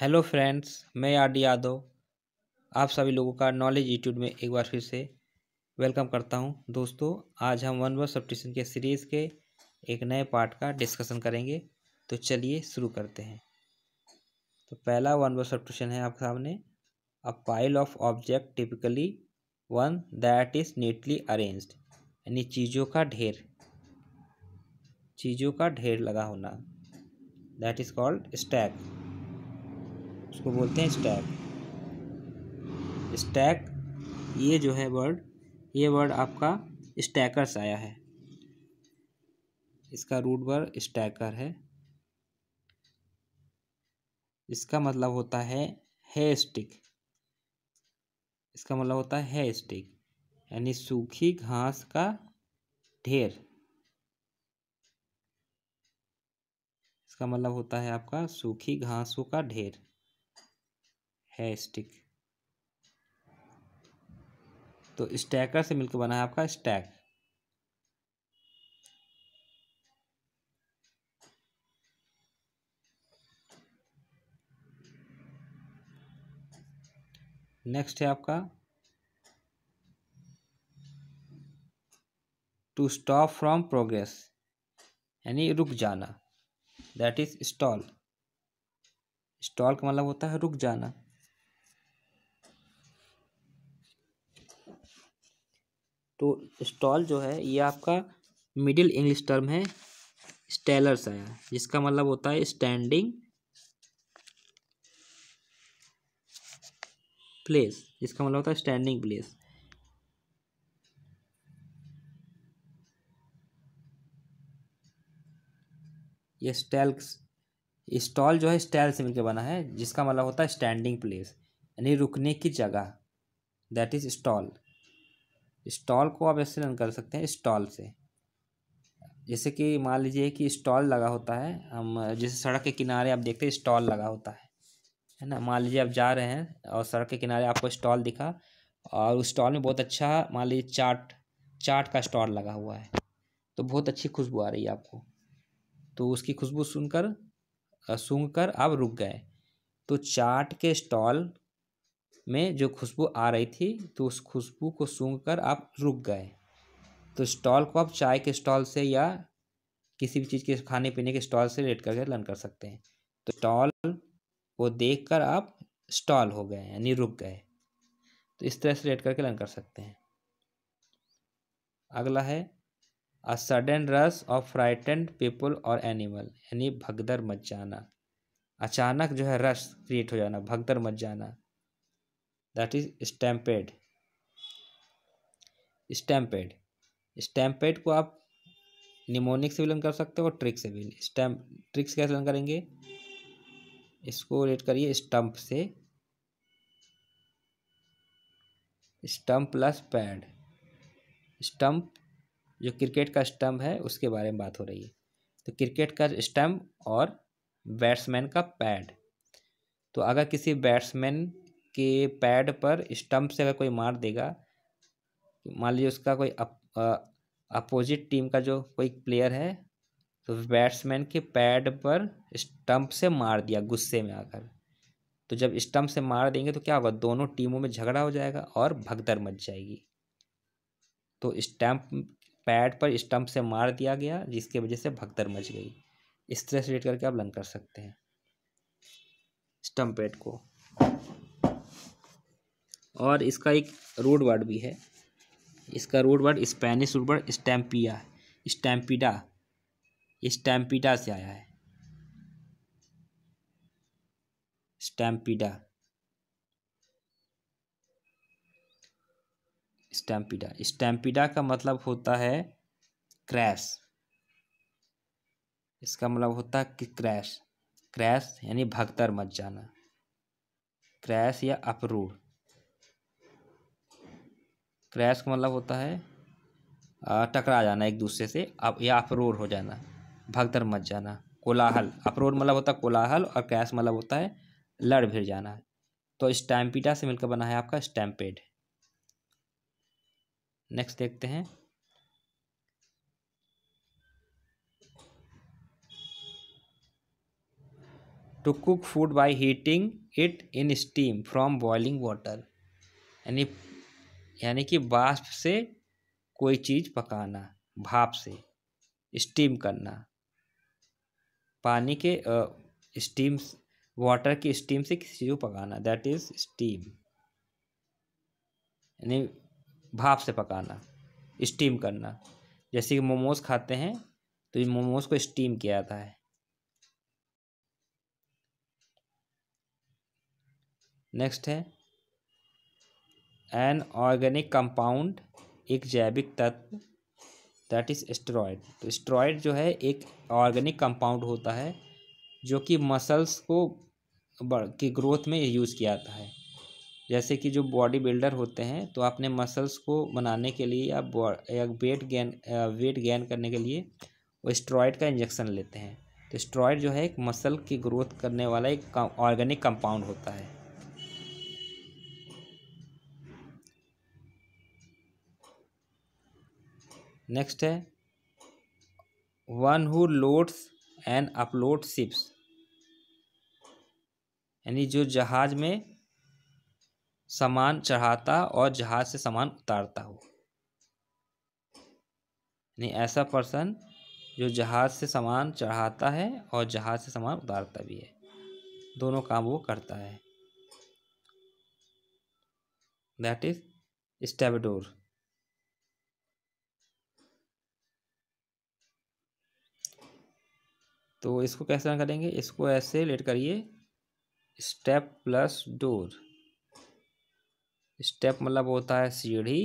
hello friends मैं R D Yadav आप सभी लोगों का नॉलेज यूट्यूब में एक बार फिर से वेलकम करता हूं दोस्तों आज हम वन वर्ड सब्टिशन के सीरीज़ के एक नए पार्ट का डिस्कशन करेंगे तो चलिए शुरू करते हैं तो पहला वन वर्ड सब्टिशन है आपके सामने a pile of object typically one that is neatly arranged यानी चीज़ों का ढेर चीज़ों का ढेर लगा होना दैट इज़ कॉल्ड स्टैक उसको बोलते हैं स्टैक स्टैक ये जो है वर्ड ये वर्ड आपका स्टैकर्स आया है इसका रूट वर्ड स्टैकर है इसका मतलब होता है है स्टिक इसका मतलब होता है, है स्टिक यानी सूखी घास का ढेर इसका मतलब होता है आपका सूखी घासों का ढेर है स्टिक तो स्टैकर से मिलकर बना है आपका स्टैक नेक्स्ट है आपका टू स्टॉप फ्रॉम प्रोग्रेस यानी रुक जाना दैट इज स्टॉल स्टॉल का मतलब होता है रुक जाना तो स्टॉल जो है ये आपका मिडिल इंग्लिश टर्म है स्टेलर्स आया जिसका मतलब होता है स्टैंडिंग प्लेस जिसका मतलब होता है स्टैंडिंग प्लेस ये स्टेल्स स्टॉल जो है स्टैल से मिलकर बना है जिसका मतलब होता है स्टैंडिंग प्लेस यानी रुकने की जगह दैट इज स्टॉल स्टॉल को आप ऐसे रन कर सकते हैं स्टॉल से जैसे कि मान लीजिए कि स्टॉल लगा होता है हम जैसे सड़क के किनारे आप देखते हैं स्टॉल लगा होता है है ना मान लीजिए आप जा रहे हैं और सड़क के किनारे आपको स्टॉल दिखा और उस स्टॉल में बहुत अच्छा मान लीजिए चाट चाट का स्टॉल लगा हुआ है तो बहुत अच्छी खुशबू आ रही है आपको तो उसकी खुशबू सुनकर सूंघ कर आप रुक गए तो चाट के स्टॉल में जो खुशबू आ रही थी तो उस खुशबू को सूंघ कर आप रुक गए तो स्टॉल को आप चाय के स्टॉल से या किसी भी चीज़ के खाने पीने के स्टॉल से रेट करके लर्न कर सकते हैं तो स्टॉल को देख कर आप स्टॉल हो गए यानी रुक गए तो इस तरह से रेट करके लर्न कर सकते हैं अगला है a sudden rush of frightened people or animals यानी भगदर मच जाना अचानक जो है रस क्रिएट हो जाना भगदर मच जाना that is stampede stampede stampede को आप निमोनिक से विलन कर सकते हो और ट्रिक से भी स्टैम्प ट्रिक्स कैसे लर्न करेंगे इसको रेट करिए स्टम्प से स्टम्प प्लस पैड स्टम्प जो क्रिकेट का स्टम्प है उसके बारे में बात हो रही है तो क्रिकेट का स्टम्प और बैट्समैन का पैड तो अगर किसी बैट्समैन के पैड पर स्टंप से अगर कोई मार देगा मान लीजिए उसका कोई अप, अपोजिट टीम का जो कोई प्लेयर है तो बैट्समैन के पैड पर स्टंप से मार दिया गुस्से में आकर तो जब स्टंप से मार देंगे तो क्या होगा दोनों टीमों में झगड़ा हो जाएगा और भगदर मच जाएगी तो स्टंप पैड पर स्टंप से मार दिया गया जिसके वजह से भगदर मच गई इस तरह से रेट करके आप लंग कर सकते हैं स्टम्प पैड को और इसका एक रोड वर्ड भी है इसका root word Spanish root word स्टैम्पिया स्टैम्पिडा स्टैम्पिडा से आया है स्टैम्पिडा स्टैम्पिडा स्टैम्पिडा का मतलब होता है क्रैश इसका मतलब होता है कि क्रैश क्रैश यानी भगतर मत जाना क्रैश या अपरूढ़ क्रैश का मतलब होता है टकरा जाना एक दूसरे से अब या अपरोर हो जाना भगदड़ मच जाना कोलाहल अपरोर मतलब होता है कोलाहल और क्रैश मतलब होता है लड़ भिड़ जाना तो स्टैम्पीटा से मिलकर बना है आपका स्टैम्पेड नेक्स्ट देखते हैं to cook food by heating it in steam from boiling water यानी यानी कि बाष्प से कोई चीज़ पकाना भाप से स्टीम करना पानी के स्टीम वाटर की स्टीम से किसी चीज़ को पकाना दैट इज स्टीम यानी भाप से पकाना स्टीम करना जैसे कि मोमोज खाते हैं तो ये मोमोज को स्टीम किया जाता है नेक्स्ट है एन ऑर्गेनिक कंपाउंड एक जैविक तत्व दैट इज़ स्ट्रॉयड तो स्ट्रॉयड जो है एक ऑर्गेनिक कंपाउंड होता है जो कि मसल्स को की ग्रोथ में यूज़ किया जाता है जैसे कि जो बॉडी बिल्डर होते हैं तो अपने मसल्स को बनाने के लिए या या वेट गेन वेट गेन करने के लिए वो स्ट्रॉयड का इंजेक्शन लेते हैं तो स्ट्रॉयड जो है एक मसल की ग्रोथ करने वाला एक ऑर्गेनिक कंपाउंड होता है नेक्स्ट है one who loads and upload ships यानी जो जहाज में सामान चढ़ाता और जहाज से सामान उतारता हो यानी ऐसा पर्सन जो जहाज से सामान चढ़ाता है और जहाज से सामान उतारता भी है दोनों काम वो करता है दैट इज स्टेबडोर तो इसको कैसे करेंगे इसको ऐसे लेट करिए स्टेप प्लस डोर स्टेप मतलब होता है सीढ़ी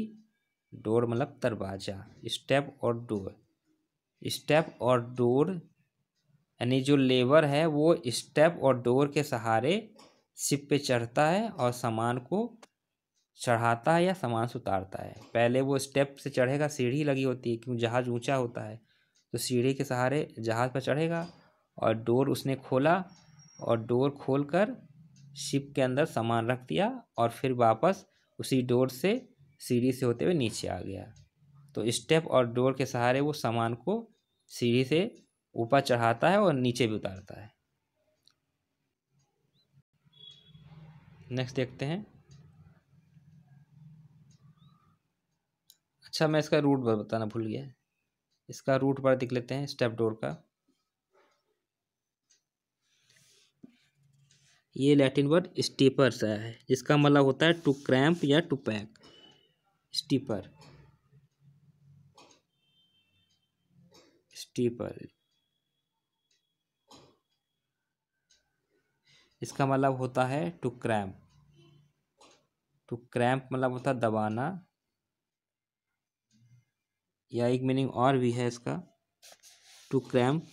डोर मतलब दरवाज़ा स्टेप और डोर स्टेप और डोर यानी जो लेबर है वो स्टेप और डोर के सहारे सिप पे चढ़ता है और सामान को चढ़ाता है या सामान से उतारता है पहले वो स्टेप से चढ़ेगा सीढ़ी लगी होती है क्योंकि जहाज़ ऊंचा होता है तो सीढ़ी के सहारे जहाज़ पर चढ़ेगा और डोर उसने खोला और डोर खोलकर शिप के अंदर सामान रख दिया और फिर वापस उसी डोर से सीढ़ी से होते हुए नीचे आ गया तो स्टेप और डोर के सहारे वो सामान को सीढ़ी से ऊपर चढ़ाता है और नीचे भी उतारता है नेक्स्ट देखते हैं अच्छा मैं इसका रूट बताना भूल गया इसका रूट पर दिख लेते हैं स्टेप डोर का ये लैटिन वर्ड स्टीपर से है जिसका मतलब होता है टू क्रैम्प या टू पैक स्टीपर स्टीपर इसका मतलब होता है टू क्रैम्प टू क्रैम्प मतलब होता है दबाना या एक मीनिंग और भी है इसका टू क्रैम्प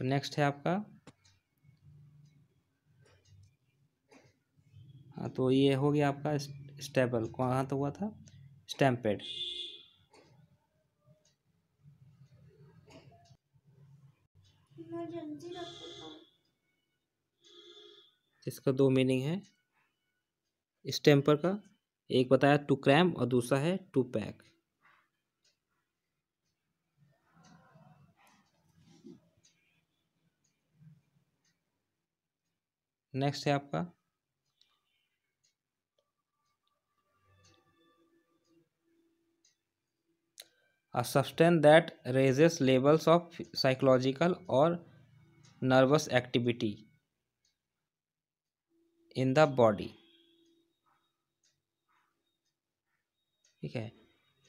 तो नेक्स्ट है आपका हाँ तो ये हो गया आपका स्टेबल कहाँ तो हुआ था स्टैम्पेड तो इसका दो मीनिंग है स्टैम्पर का एक बताया टू क्रैम और दूसरा है टू पैक नेक्स्ट है आपका a substance that raises levels of psychological or nervous activity in the body ठीक है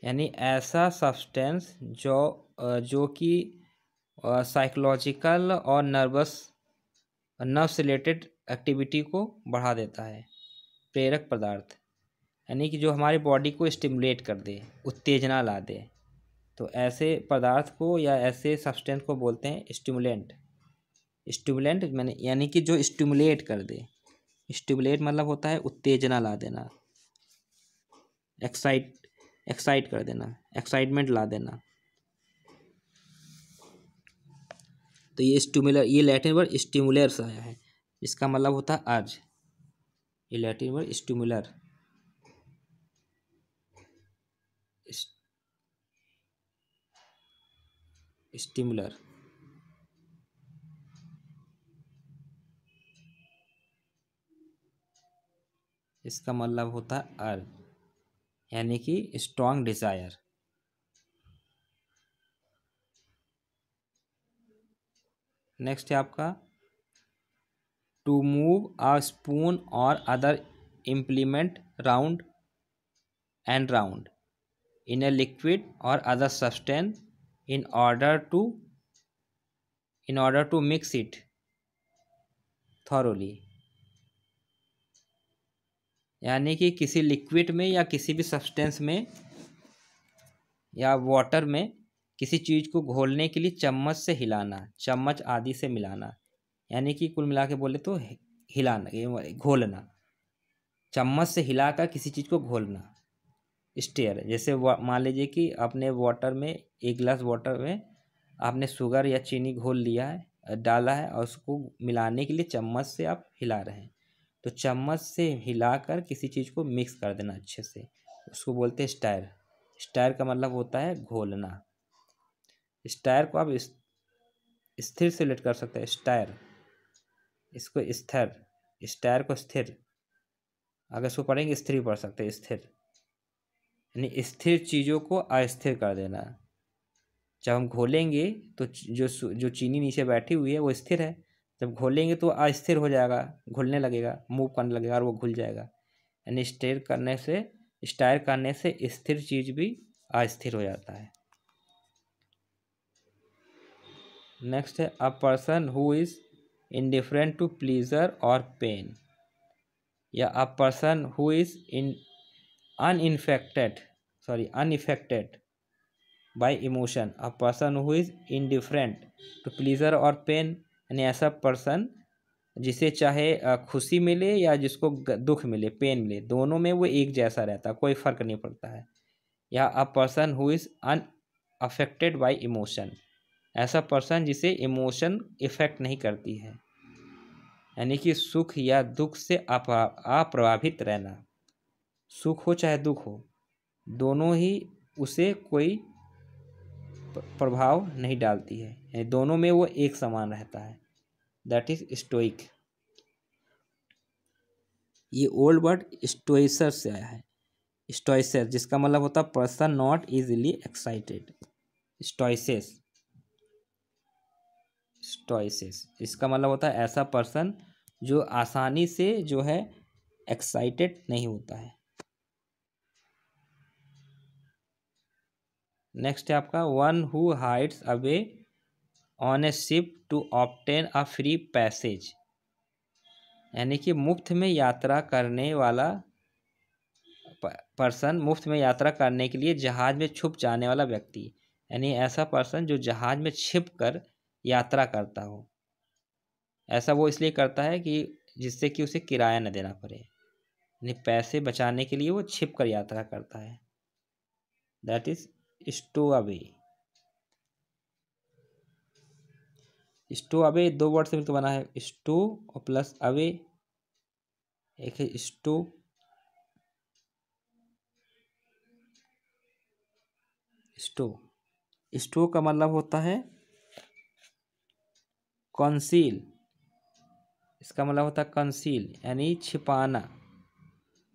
यानी ऐसा सब्सटेंस जो जो कि psychological or nervous nerve related activity को बढ़ा देता है प्रेरक पदार्थ यानी कि जो हमारे बॉडी को स्टिमुलेट कर दे उत्तेजना ला दे तो ऐसे पदार्थ को या ऐसे सब्सटेंस को बोलते हैं स्टिमुलेंट स्टिमुलेंट मैंने यानी कि जो स्टिमुलेट कर दे स्टिमुलेट मतलब होता है उत्तेजना ला देना एक्साइट एक्साइट कर देना एक्साइटमेंट ला देना तो ये स्टिमुलर ये लैटिन वर्ड स्टिमुलर्स आया है इसका मतलब होता है अर्ज इलेक्ट्रिक वर्ड स्टूमुलर स्टिमुलर इसका मतलब होता है अर्ज यानी कि स्ट्रॉन्ग डिज़ायर नेक्स्ट है आपका to move a spoon or other implement round and round in a liquid or other substance in order to in order to mix it thoroughly यानी कि किसी लिक्विड में या किसी भी सब्सटेंस में या वाटर में किसी चीज़ को घोलने के लिए चम्मच से हिलाना चम्मच आदि से मिलाना यानी कि कुल मिला के बोले तो हिलाना घोलना चम्मच से हिलाकर किसी चीज़ को घोलना स्टेयर जैसे मान लीजिए कि आपने वाटर में एक गिलास वाटर में आपने शुगर या चीनी घोल लिया है डाला है और उसको मिलाने के लिए चम्मच से आप हिला रहे हैं तो चम्मच से हिलाकर किसी चीज़ को मिक्स कर देना अच्छे से उसको बोलते हैं स्टायर स्टायर का मतलब होता है घोलना स्टायर को आप स्थिर से लेट कर सकते हैं स्टायर इसको स्थिर स्टार को स्थिर अगर इसको पढ़ेंगे स्थिर पढ़ सकते हैं स्थिर यानी स्थिर चीज़ों को अस्थिर कर देना जब हम घोलेंगे तो जो जो चीनी नीचे बैठी हुई है वो स्थिर है जब घोलेंगे तो अस्थिर हो जाएगा घुलने लगेगा मूव करने लगेगा और वो घुल जाएगा यानी स्टेयर करने से स्टायर करने से स्थिर चीज़ भी अस्थिर हो जाता है नेक्स्ट है a person who is indifferent to pleasure or pain या a person who is in uninfected sorry unaffected by emotion a person who is indifferent to pleasure or pain यानी ऐसा पर्सन जिसे चाहे खुशी मिले या जिसको दुख मिले पेन मिले दोनों में वो एक जैसा रहता है कोई फ़र्क नहीं पड़ता है या a person who is unaffected by emotion ऐसा पर्सन जिसे इमोशन इफेक्ट नहीं करती है यानी कि सुख या दुख से अप्रभावित रहना सुख हो चाहे दुख हो दोनों ही उसे कोई प्रभाव नहीं डालती है यानी दोनों में वो एक समान रहता है दैट इज स्टोइक ये ओल्ड वर्ड स्टोइसर से आया है स्टोइसर जिसका मतलब होता है पर्सन नॉट इजिली एक्साइटेड स्टोइसेस स्टॉइसिस इसका मतलब होता है ऐसा पर्सन जो आसानी से जो है एक्साइटेड नहीं होता है नेक्स्ट है आपका one who hides away on a ship to obtain a free passage यानी कि मुफ्त में यात्रा करने वाला पर्सन मुफ्त में यात्रा करने के लिए जहाज़ में छुप जाने वाला व्यक्ति यानी ऐसा पर्सन जो जहाज़ में छिप कर यात्रा करता हो ऐसा वो इसलिए करता है कि जिससे कि उसे किराया न देना पड़े यानी पैसे बचाने के लिए वो छिप कर यात्रा करता है that is away stow away दो वर्ड से मिलकर तो बना है स्टो और प्लस अवे एक है स्टो स्टो स्टो का मतलब होता है कंसील इसका मतलब होता है कंसील यानी छिपाना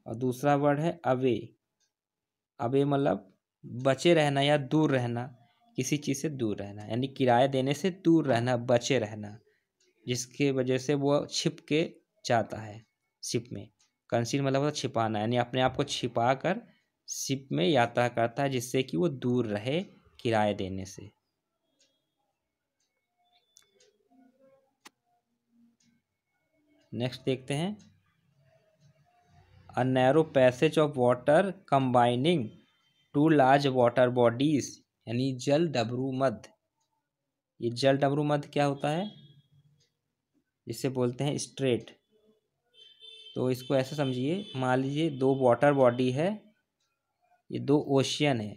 और दूसरा वर्ड है अवे अवे मतलब बचे रहना या दूर रहना किसी चीज़ से दूर रहना यानी किराया देने से दूर रहना बचे रहना जिसके वजह से वो छिप के जाता है सिप में कंसील मतलब होता छिपाना यानी अपने आप को छिपा कर शिप में यात्रा करता है जिससे कि वो दूर रहे किराए देने से नेक्स्ट देखते हैं a narrow passage of water combining two large water bodies यानी जल डबरू मध ये जल डबरू मध क्या होता है इसे बोलते हैं स्ट्रेट तो इसको ऐसे समझिए मान लीजिए दो वाटर बॉडी है ये दो ओशियन है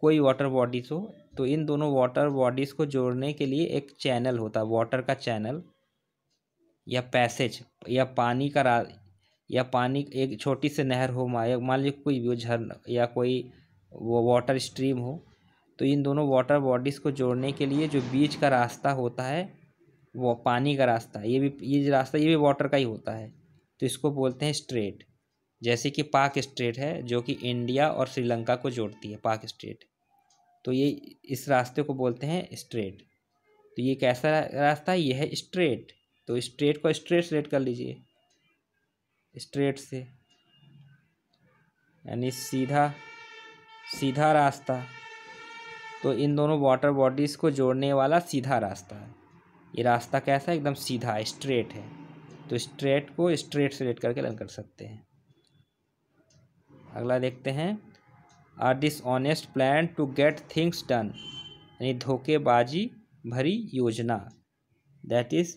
कोई वाटर बॉडीज़ हो तो इन दोनों वाटर बॉडीज़ को जोड़ने के लिए एक चैनल होता है वाटर का चैनल या पैसेज या पानी का रा या पानी एक छोटी सी नहर हो या मान लीजिए कोई भी झरना या कोई वो वाटर स्ट्रीम हो तो इन दोनों वाटर बॉडीज़ को जोड़ने के लिए जो बीच का रास्ता होता है वो पानी का रास्ता ये भी ये रास्ता ये भी वाटर का ही होता है तो इसको बोलते हैं स्ट्रेट जैसे कि पाक स्ट्रेट है जो कि इंडिया और श्रीलंका को जोड़ती है पाक स्ट्रेट तो ये इस रास्ते को बोलते हैं स्ट्रेट तो ये कैसा रास्ता है ये है स्ट्रेट तो स्ट्रेट को स्ट्रेट सेलेक्ट कर लीजिए स्ट्रेट से यानी सीधा सीधा रास्ता तो इन दोनों वाटर बॉडीज़ को जोड़ने वाला सीधा रास्ता है ये रास्ता कैसा है एकदम सीधा स्ट्रेट है तो स्ट्रेट को स्ट्रेट सेलेक्ट करके रन कर सकते हैं अगला देखते हैं a dishonest plan to get things done यानी धोखेबाजी भरी योजना दैट इज़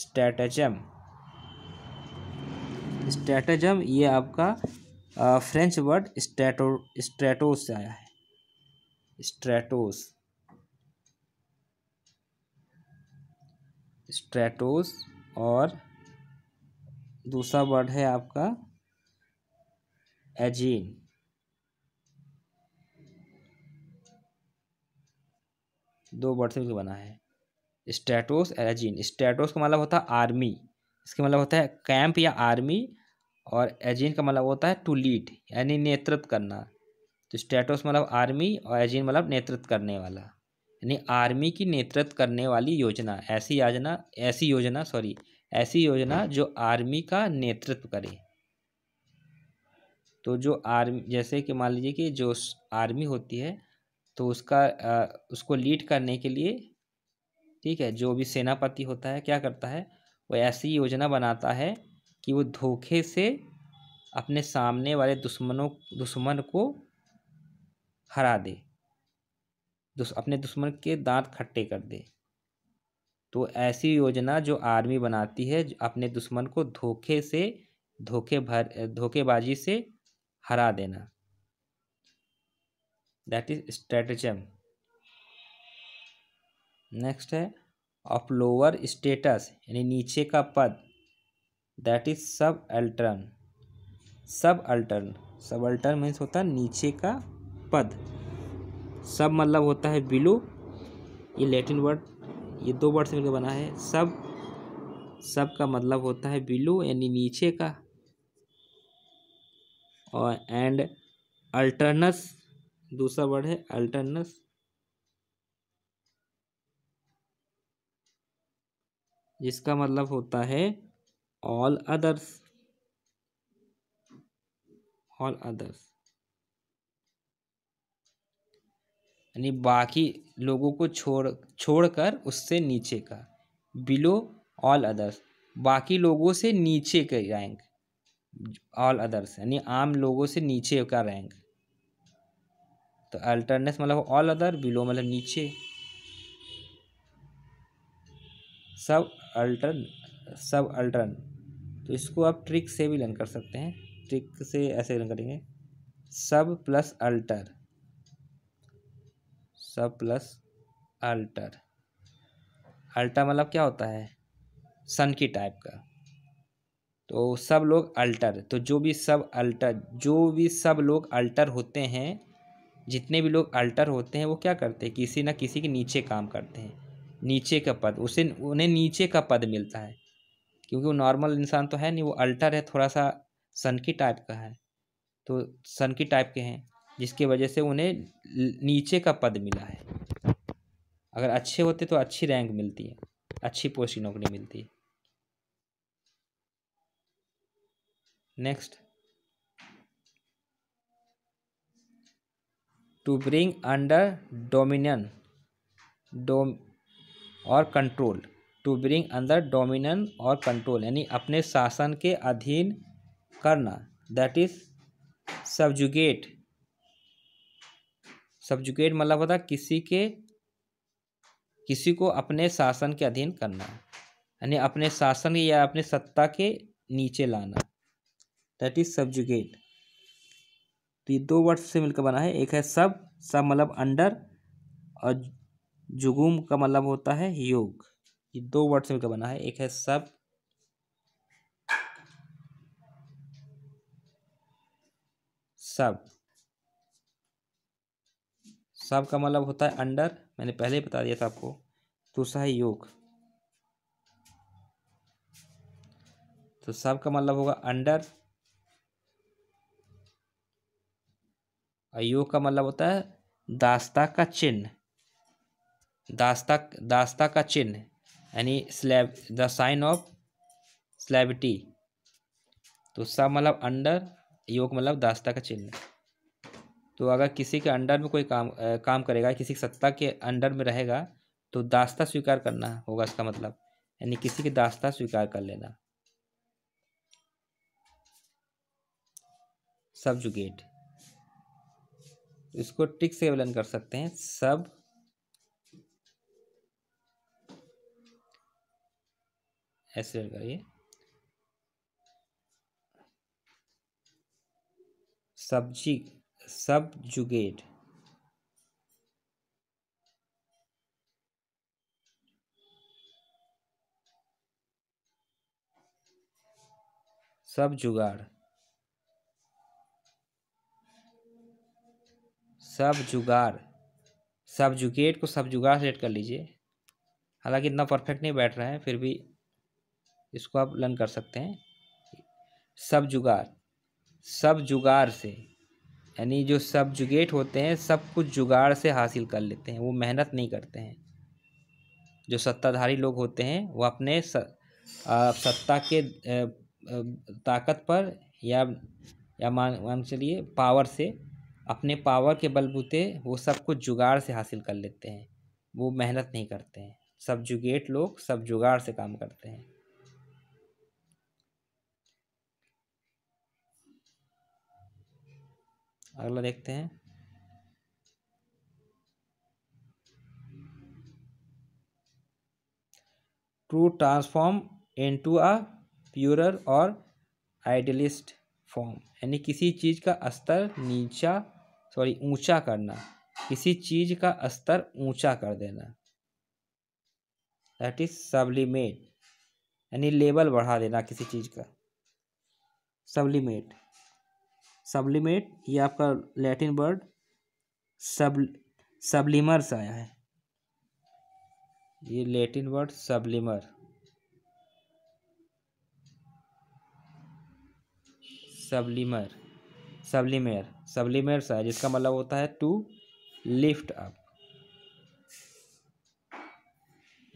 स्ट्रेटजम स्ट्रेटजम ये आपका फ्रेंच वर्ड स्ट्रेटो स्ट्रेटोस से आया है स्ट्रेटोस स्ट्रेटोस और दूसरा वर्ड है आपका एजीन दो वर्ड से बना है स्टेटोस एजिन स्टेटोस का मतलब होता है आर्मी इसका मतलब होता है कैंप या आर्मी और एजिन का मतलब होता है टू लीड यानी नेतृत्व करना तो स्टेटोस मतलब आर्मी और एजिन मतलब नेतृत्व करने वाला यानी आर्मी की नेतृत्व करने वाली योजना ऐसी योजना ऐसी योजना सॉरी ऐसी योजना जो आर्मी का नेतृत्व करे तो जो आर्मी जैसे कि मान लीजिए कि जो आर्मी होती है तो उसका आ, उसको लीड करने के लिए ठीक है जो भी सेनापति होता है क्या करता है वो ऐसी योजना बनाता है कि वो धोखे से अपने सामने वाले दुश्मनों दुश्मन को हरा दे अपने दुश्मन के दांत खट्टे कर दे तो ऐसी योजना जो आर्मी बनाती है अपने दुश्मन को धोखे से धोखे भर धोखेबाजी से हरा देना दैट इज स्ट्रेटजम नेक्स्ट है ऑफ लोअर स्टेटस यानी नीचे का पद दैट इज सब अल्टर्न सब अल्टर्न सब अल्टर्न मीन्स होता है नीचे का पद सब मतलब होता है बिलो ये लैटिन वर्ड ये दो वर्ड से मिलकर बना है सब सब का मतलब होता है बिलो यानी नीचे का और एंड अल्टरनस दूसरा वर्ड है अल्टरनस जिसका मतलब होता है ऑल अदर्स ऑल अदर्स यानी बाकी लोगों को छोड़ छोड़कर उससे नीचे का बिलो ऑल अदर्स बाकी लोगों से नीचे का रैंक ऑल अदर्स यानी आम लोगों से नीचे का रैंक तो अल्टरनेस मतलब ऑल अदर बिलो मतलब नीचे सब अल्टर सब अल्टरन तो इसको आप ट्रिक से भी लर्न कर सकते हैं ट्रिक से ऐसे लर्न करेंगे sub plus alter sub plus alter अल्टा मतलब क्या होता है सन की टाइप का तो सब लोग अल्टर तो जो भी सब अल्टर जो भी सब लोग अल्टर होते हैं जितने भी लोग अल्टर होते हैं वो क्या करते हैं किसी ना किसी के नीचे काम करते हैं नीचे का पद उसे उन्हें नीचे का पद मिलता है क्योंकि वो नॉर्मल इंसान तो है नहीं वो अल्टर है थोड़ा सा सन की टाइप का है तो सन की टाइप के हैं जिसकी वजह से उन्हें नीचे का पद मिला है अगर अच्छे होते तो अच्छी रैंक मिलती है अच्छी पोस्ट की नौकरी मिलती है next to bring under dominion डोम और कंट्रोल टू ब्रिंग अंदर डोमिनन और कंट्रोल यानी अपने शासन के अधीन करना दैट इज सब्जुगेट सब्जुगेट मतलब होता किसी के किसी को अपने शासन के अधीन करना यानी अपने शासन या अपने सत्ता के नीचे लाना दैट इज सब्जुगेट तो ये दो वर्ड से मिलकर बना है एक है सब सब मतलब अंडर और जुगुम का मतलब होता है योग ये दो वर्ड से मिलकर बना है एक है सब सब सब का मतलब होता है अंडर मैंने पहले ही बता दिया था आपको दूसरा है योग तो सब का मतलब होगा अंडर और योग का मतलब होता है दास्ता का चिन्ह दास्ता दास्ता का चिन्ह यानी slave the sign of slavery तो सब मतलब अंडर योग मतलब दास्ता का चिन्ह तो अगर किसी के अंडर में कोई काम आ, काम करेगा किसी की सत्ता के अंडर में रहेगा तो दास्ता स्वीकार करना होगा इसका मतलब यानी किसी की दास्ता स्वीकार कर लेना सब्जुगेट इसको टिक से विलन कर सकते हैं सब ऐसे करिए सब्जी सब जुगेट सब जुगाड़ सब जुगाड़ सब जुगेट को सब जुगाड़ सेट कर लीजिए हालांकि इतना परफेक्ट नहीं बैठ रहा है फिर भी इसको आप लर्न कर सकते हैं सब जुगार सब जुगार से यानी जो सब जुगेट होते हैं सब कुछ जुगाड़ से हासिल कर लेते हैं वो मेहनत नहीं करते हैं जो सत्ताधारी लोग होते हैं वो अपने स, आ, सत्ता के ताकत पर या या मान मान चलिए पावर से अपने पावर के बलबूते वो सब कुछ जुगाड़ से हासिल कर लेते हैं वो मेहनत नहीं करते हैं सब जुगेट लोग सब जुगाड़ से काम करते हैं अगला देखते हैं to transform to a purer or idealist form यानी किसी चीज़ का स्तर नीचा सॉरी ऊंचा करना किसी चीज़ का स्तर ऊंचा कर देना दैट इज सब्लिमेट यानी लेवल बढ़ा देना किसी चीज़ का सब्लिमेट सबलिमेट ये आपका लैटिन वर्ड सब सब्लिमर से आया है ये लैटिन वर्ड सब्लिमर सबलिमर सबलिमेर सब्लिमेर सा जिसका मतलब होता है टू लिफ्ट अप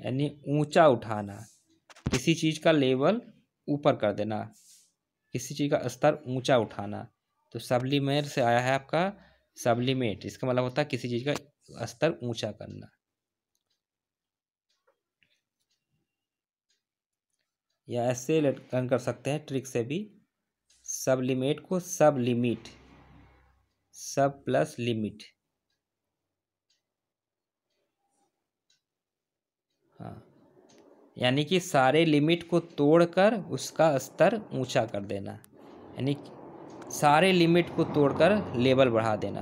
यानी ऊंचा उठाना किसी चीज़ का लेवल ऊपर कर देना किसी चीज़ का स्तर ऊंचा उठाना तो सब्लिमेर से आया है आपका सबलीमेट इसका मतलब होता है किसी चीज़ का स्तर ऊंचा करना या ऐसे लर्न कर सकते हैं ट्रिक से भी सबलिमेट को सब लिमिट सब प्लस लिमिट हाँ यानी कि सारे लिमिट को तोड़कर उसका स्तर ऊंचा कर देना यानी सारे लिमिट को तोड़कर लेवल बढ़ा देना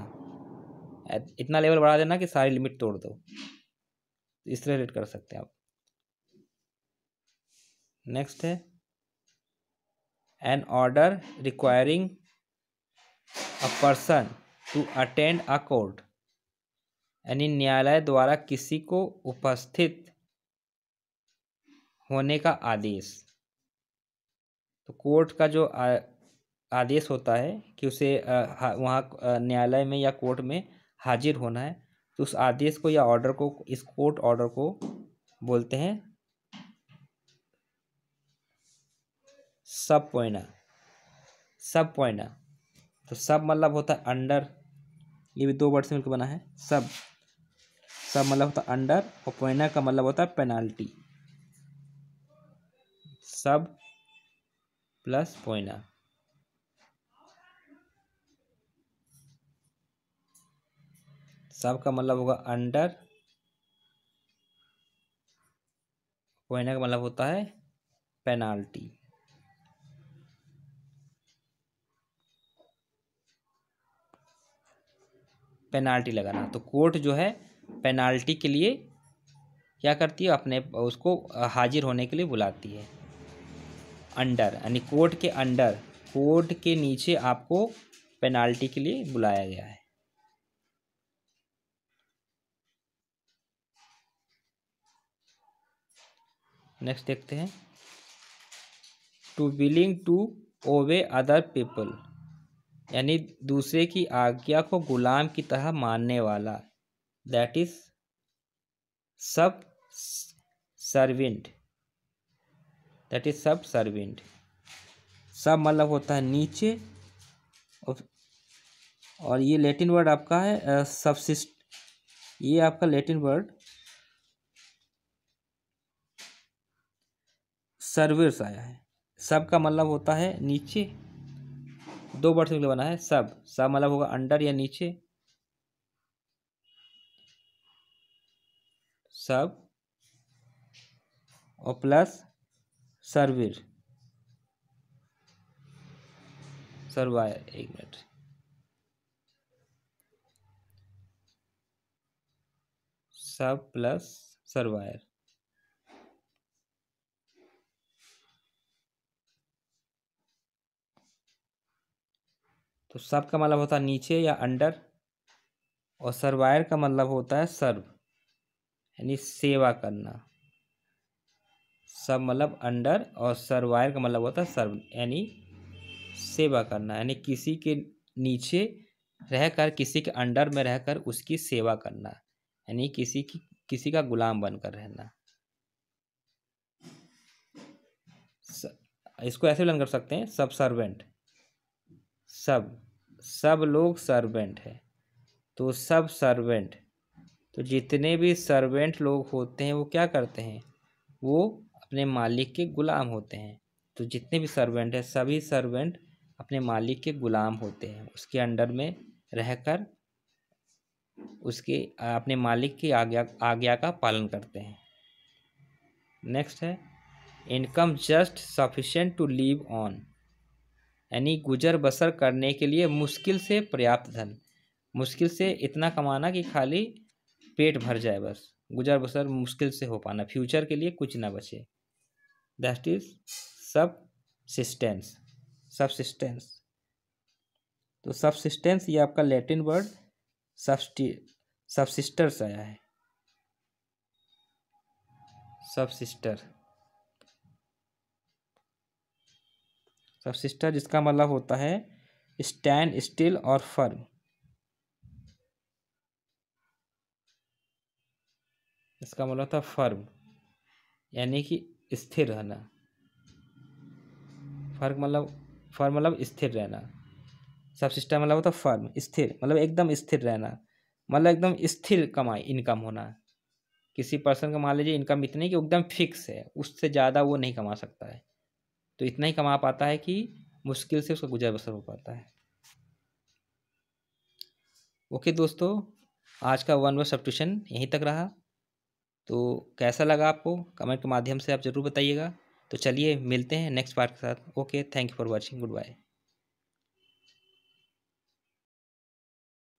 इतना लेवल बढ़ा देना कि सारी लिमिट तोड़ दो तो इस तरह रेट कर सकते हैं आप नेक्स्ट है an order requiring a person to attend a court यानी न्यायालय द्वारा किसी को उपस्थित होने का आदेश तो कोर्ट का जो आदेश होता है कि उसे वहाँ न्यायालय में या कोर्ट में हाजिर होना है तो उस आदेश को या ऑर्डर को इस कोर्ट ऑर्डर को बोलते हैं सब पॉइना सब पॉइना तो सब मतलब होता है अंडर ये भी दो वर्ड से मिलकर बना है सब सब मतलब होता है अंडर और पॉइना का मतलब होता है पेनाल्टी सब प्लस पॉइना सब का मतलब होगा अंडर कोयना का मतलब होता है पेनाल्टी पेनाल्टी लगाना तो कोर्ट जो है पेनाल्टी के लिए क्या करती है अपने उसको हाजिर होने के लिए बुलाती है अंडर यानी कोर्ट के अंडर कोर्ट के नीचे आपको पेनाल्टी के लिए बुलाया गया है नेक्स्ट देखते हैं to willing to obey other people यानी दूसरे की आज्ञा को गुलाम की तरह मानने वाला that is sub servant that is sub servant sub मतलब होता है नीचे और ये लेटिन वर्ड आपका है सबसिस्ट ये आपका लेटिन वर्ड सर्विस आया है सब का मतलब होता है नीचे दो वर्ड से बना है सब सब मतलब होगा अंडर या नीचे सब और प्लस सर्विर सर्वायर एक मिनट सब प्लस सर्वायर तो सब का मतलब होता है नीचे या अंडर और सर्वायर का मतलब होता है सर्व यानी सेवा करना सब मतलब अंडर और सर्वायर का मतलब होता है सर्व यानी सेवा करना यानी किसी के नीचे रहकर किसी के अंडर में रहकर उसकी सेवा करना यानी किसी की किसी का गुलाम बनकर रहना इसको ऐसे लर्न कर सकते हैं सब सर्वेंट सब सब लोग सर्वेंट हैं तो सब सर्वेंट तो जितने भी सर्वेंट लोग होते हैं वो क्या करते हैं वो अपने मालिक के ग़ुलाम होते हैं तो जितने भी सर्वेंट हैं सभी सर्वेंट अपने मालिक के ग़ुलाम होते हैं उसके अंडर में रहकर उसके अपने मालिक की आज्ञा आज्ञा का पालन करते हैं नेक्स्ट है income just sufficient to live on यानी गुजर बसर करने के लिए मुश्किल से पर्याप्त धन मुश्किल से इतना कमाना कि खाली पेट भर जाए बस गुजर बसर मुश्किल से हो पाना फ्यूचर के लिए कुछ ना बचे दैट इज सब सिस्टेंस सबसिस्टेंस तो सबसिस्टेंस ये आपका लैटिन वर्ड सबस्टी सबसिस्टर्स आया है सबसिस्टर सबसिस्टर जिसका मतलब होता है स्टैंड स्टिल और फर्म इसका मतलब था फर्म यानी कि स्थिर रहना फर्क मतलब फर्म मतलब स्थिर रहना सब सिस्टर मतलब होता फर्म स्थिर मतलब एकदम स्थिर रहना मतलब एकदम स्थिर कमाई इनकम होना किसी पर्सन का मान लीजिए इनकम इतनी कि एकदम फिक्स है उससे ज़्यादा वो नहीं कमा सकता है तो इतना ही कमा पाता है कि मुश्किल से उसका गुजर बसर हो पाता है ओके दोस्तों आज का वन वर्ष सब्सक्रिप्शन यहीं तक रहा तो कैसा लगा आपको कमेंट के माध्यम से आप ज़रूर बताइएगा तो चलिए मिलते हैं नेक्स्ट पार्ट के साथ okay thank you for watching good bye